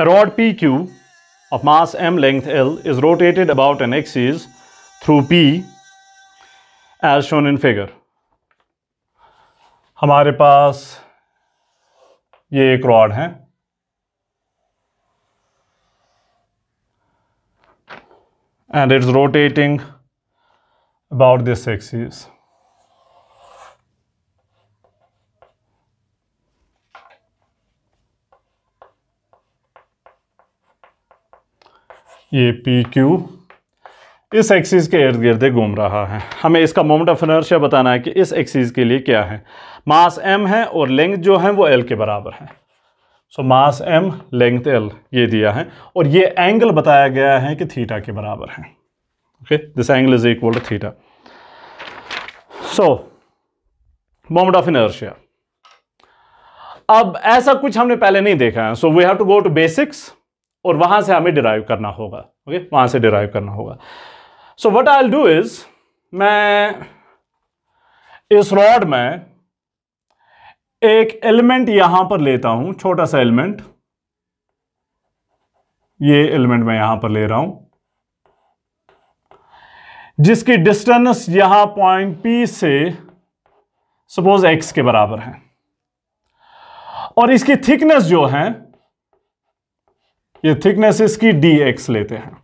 A rod PQ of mass m length L is rotated about an axis through P as shown in figure. हमारे पास ये एक rod है and it's rotating about this axis ये P Q इस axis के इर्द गिर्द घूम रहा है हमें इसका मोमेंट ऑफ इनर्शिया बताना है कि इस एक्सिस के लिए क्या है मास एम है और लेंथ जो है वो एल के बराबर है so mass M length L ये दिया है और ये एंगल बताया गया है कि थीटा के बराबर है okay this angle is equal to theta so moment of inertia अब ऐसा कुछ हमने पहले नहीं देखा है so we have to go to basics और वहां से हमें डिराइव करना होगा ओके okay? से डिराइव करना होगा so what I do is मैं इस रॉड में एक एलिमेंट यहां पर लेता हूं छोटा सा एलिमेंट ये एलिमेंट मैं यहां पर ले रहा हूं जिसकी डिस्टेंस यहां पॉइंट पी से सपोज एक्स के बराबर है और इसकी थिकनेस जो है ये थिकनेस इसकी डी एक्स लेते हैं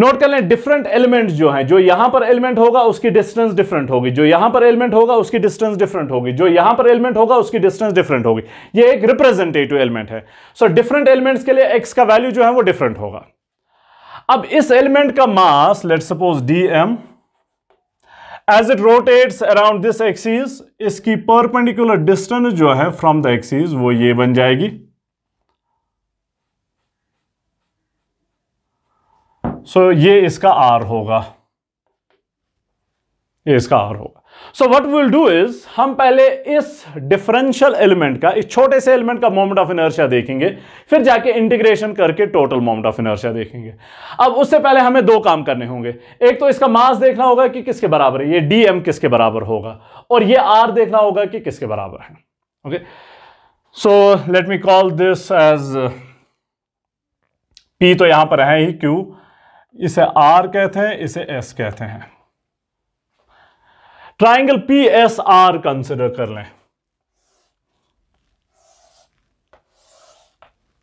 नोट कर लें डिफरेंट एलिमेंट जो है जो यहां पर एलिमेंट होगा उसकी डिस्टेंस डिफरेंट होगी जो यहां पर एलिमेंट होगा उसकी डिस्टेंस डिफरेंट होगी जो यहां पर एलिमेंट होगा उसकी डिस्टेंस डिफरेंट होगी ये एक रिप्रेजेंटेटिव एलिमेंट है सो डिफरेंट एलिमेंट्स के लिए एक्स का वैल्यू जो है वो डिफरेंट होगा अब इस एलिमेंट का mass let suppose D M as it rotates around this axis इसकी परपेंडिकुलर डिस्टेंस जो है फ्रॉम द एक्सीज वो ये बन जाएगी सो so, ये इसका आर होगा ये इसका आर होगा so what will do is हम पहले इस डिफरेंशियल एलिमेंट का इस छोटे से एलिमेंट का मोमेंट ऑफ इनर्शिया देखेंगे फिर जाके इंटीग्रेशन करके टोटल मोमेंट ऑफ इनर्शिया देखेंगे अब उससे पहले हमें दो काम करने होंगे एक तो इसका मास देखना होगा कि किसके बराबर है ये डी एम किसके बराबर होगा और ये आर देखना होगा कि किसके बराबर है okay so let me call this as P तो यहां पर है ही क्यू इसे आर कहते हैं इसे एस कहते हैं triangle P S R consider कर लें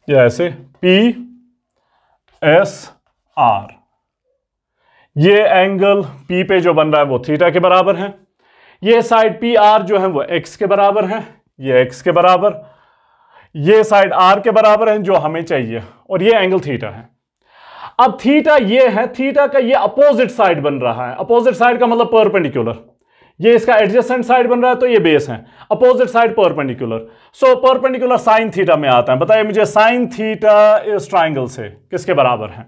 या ऐसे पी एस आर ये एंगल पी पे जो बन रहा है वो थीटा के बराबर है ये साइड पी आर जो है वो एक्स के बराबर है ये एक्स के बराबर ये साइड आर के बराबर है जो हमें चाहिए और ये एंगल थीटा है अब थीटा ये है थीटा का ये अपोजिट साइड बन रहा है अपोजिट साइड का मतलब परपेंडिकुलर ये इसका एडजस्टेंट साइड बन रहा है तो ये बेस है opposite side perpendicular so perpendicular sine theta में आता है बताइए मुझे साइन थीटा इस ट्राइंगल से किसके बराबर है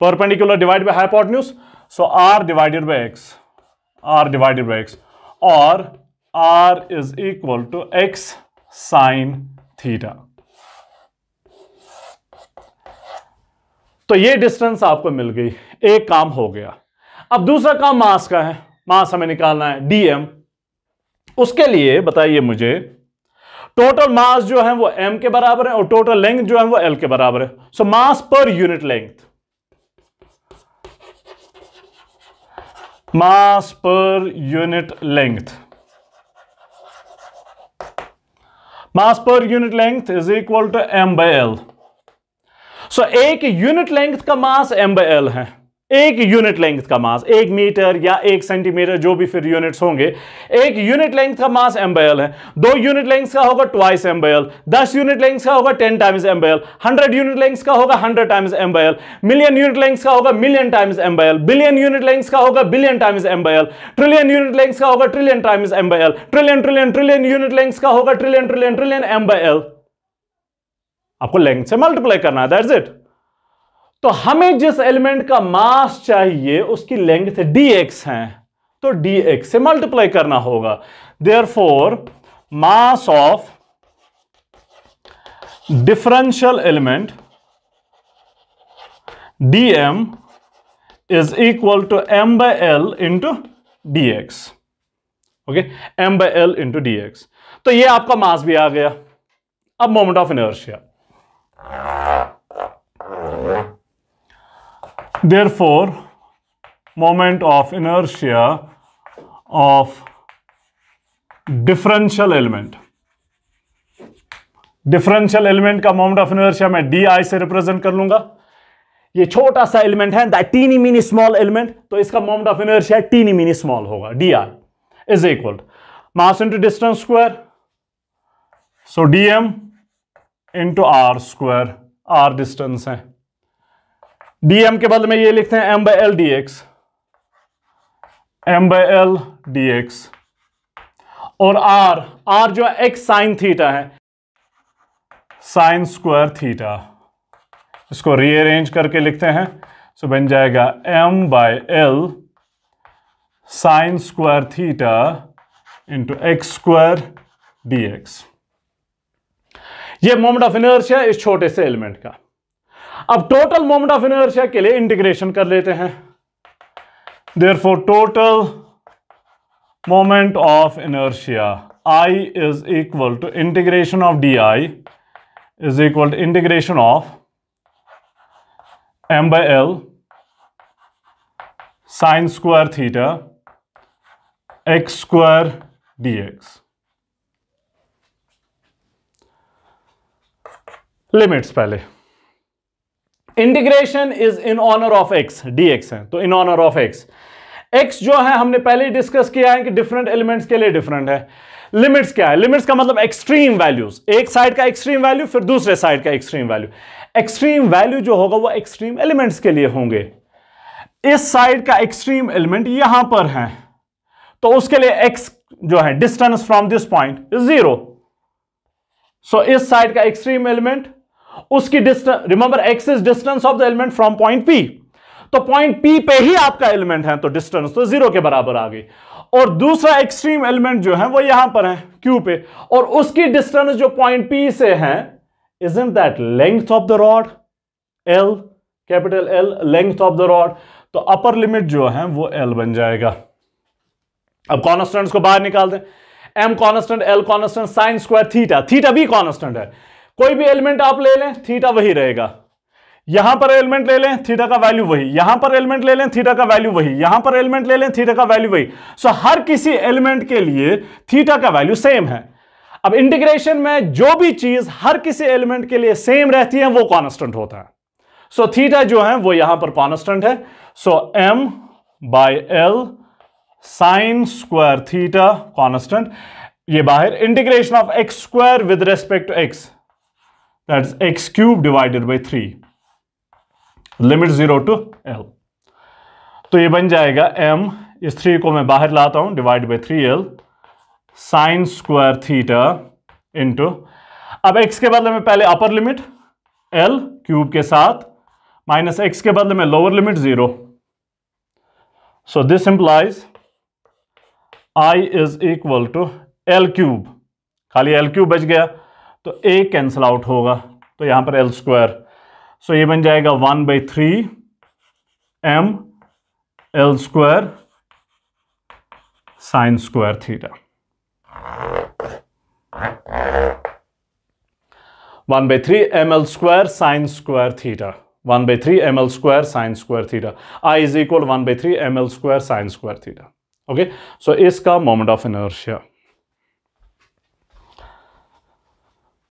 perpendicular divide by hypotenuse so R divided by X R divided by X और R is equal to X sine theta तो ये डिस्टेंस आपको मिल गई एक काम हो गया अब दूसरा काम मास का है मास हमें निकालना है डीएम उसके लिए बताइए मुझे टोटल मास जो है वो एम के बराबर है और टोटल लेंथ जो है वो एल के बराबर है सो मास पर यूनिट लेंथ मास पर यूनिट लेंथ मास पर unit length is equal to M by L so so, एक यूनिट लेंथ का मास एम बाई एल है एक यूनिट लेंथ का मास एक मीटर या एक सेंटीमीटर जो भी फिर यूनिट्स होंगे एक यूनिट लेंथ का मास एम बाई एल है दो यूनिट लेंथ का होगा ट्वाइस एम बाई एल दस यूनिट लेंथ का होगा ten times M by L hundred unit length का होगा hundred times M by L million unit length का होगा million times M by L billion unit length का होगा billion times M by L trillion unit length का होगा trillion times M by L trillion trillion trillion unit length का होगा trillion trillion trillion M by L आपको length से multiply करना है दैट्स इट तो हमें जिस एलिमेंट का मास चाहिए उसकी लेंथ डी एक्स है तो डी एक्स से मल्टीप्लाई करना होगा therefore mass of differential element is equal to M by L into D X okay M by L into D X तो ये आपका मास भी आ गया अब moment of inertia Therefore, moment of inertia of differential element differential element का moment of inertia मैं D I से रिप्रेजेंट कर लूंगा ये छोटा सा एलिमेंट है that tiny mini small element तो इसका moment of inertia tiny mini small होगा D I is equal mass into distance square so D M into R square R distance है डीएम के बदले में ये लिखते हैं M by L D X M by L D X और R R जो है एक्स साइन थीटा है साइन स्क्वायर थीटा इसको रीअरेंज करके लिखते हैं सो बन जाएगा M by L sine square theta into X square D x ये मोमेंट ऑफ इनर्शिया इस छोटे से एलिमेंट का अब टोटल मोमेंट ऑफ इनर्शिया के लिए इंटीग्रेशन कर लेते हैं therefore total moment of inertia I is equal to integration of D I is equal to integration of M by L sine square theta X square D X limits पहले integration is in honour of X DX है तो in honour of X X जो है हमने पहले ही discuss किया है कि डिफरेंट एलिमेंट्स के लिए डिफरेंट है लिमिट्स क्या है लिमिट्स का मतलब एक्सट्रीम वैल्यूज एक साइड का एक्सट्रीम वैल्यू फिर दूसरे साइड का एक्सट्रीम वैल्यू एक्सट्रीम वैल्यू जो होगा वो एक्सट्रीम एलिमेंट्स के लिए होंगे इस साइड का एक्सट्रीम एलिमेंट यहां पर है तो उसके लिए एक्स जो है distance from this point is zero so इस साइड का एक्सट्रीम एलिमेंट उसकी distance remember X is distance of the element from point P तो पॉइंट पी पे ही आपका एलिमेंट है तो डिस्टेंस तो जीरो के बराबर आ गई और दूसरा एक्सट्रीम एलिमेंट जो है वो यहां पर है क्यू पे और उसकी डिस्टेंस जो पॉइंट पी से है is in that length of the rod L capital L length of the rod तो अपर लिमिट जो है वो एल बन जाएगा अब कॉन्स्टेंट को बाहर निकाल दें M constant L constant sine square theta theta भी कॉन्स्टेंट है कोई भी एलिमेंट आप ले लें थीटा वही रहेगा यहां पर एलिमेंट ले लें थीटा का वैल्यू वही यहां पर एलिमेंट ले लें थीटा का वैल्यू वही यहां पर एलिमेंट ले लें थीटा का वैल्यू वही सो हर किसी एलिमेंट के लिए थीटा का वैल्यू सेम है अब इंटीग्रेशन में जो भी चीज हर किसी एलिमेंट के लिए सेम रहती है वो कॉन्स्टेंट होता है सो so, थीटा जो है वो यहां पर कॉन्स्टेंट है so M by L sine square theta constant ये बाहर integration of X square with respect to X that's x cube divided by three limit zero to L तो ये बन जाएगा m इस थ्री को मैं बाहर लाता हूं divide by three L sine square theta into अब x के बदले में पहले अपर लिमिट l क्यूब के साथ माइनस एक्स के बदले में lower limit zero so this implies i is equal to L cube खाली एल क्यूब बच गया तो ए कैंसिल आउट होगा तो यहाँ पर एल स्क्वायर सो ये बन जाएगा one by three M L square sine square theta one by three M L square sine square theta one by three M L square sine square theta I is equal one by three M L square sine square theta okay so इसका moment of inertia